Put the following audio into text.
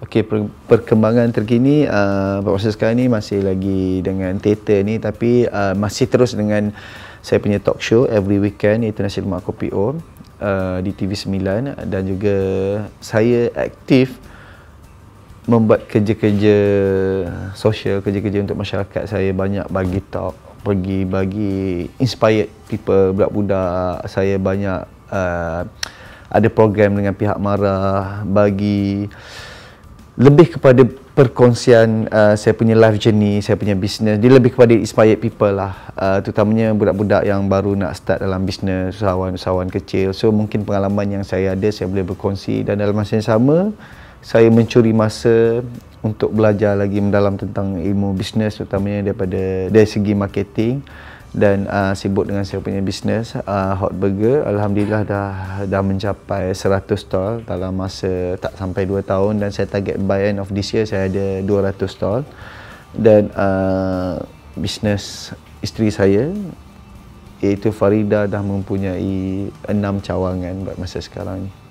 Okey per, perkembangan terkini uh, proses sekarang ni masih lagi dengan teater ni tapi uh, masih terus dengan saya punya talk show every weekend iaitu Nasir Lemak Kopi O uh, di TV9 dan juga saya aktif membuat kerja-kerja sosial, kerja-kerja untuk masyarakat saya banyak bagi talk, pergi bagi inspired people, budak-budak saya banyak uh, ada program dengan pihak marah bagi lebih kepada perkongsian uh, saya punya life journey, saya punya business. Dia lebih kepada inspired people lah. Uh, terutamanya budak-budak yang baru nak start dalam business, usahawan-usahawan kecil. So mungkin pengalaman yang saya ada saya boleh berkongsi dan dalam masa yang sama saya mencuri masa untuk belajar lagi mendalam tentang ilmu bisnes terutamanya daripada dari segi marketing dan uh, sibuk dengan saya punya bisnes uh, hot burger alhamdulillah dah dah mencapai 100 stall dalam masa tak sampai 2 tahun dan saya target by end of this year saya ada 200 stall dan uh, bisnes isteri saya iaitu Farida dah mempunyai 6 cawangan buat masa sekarang ni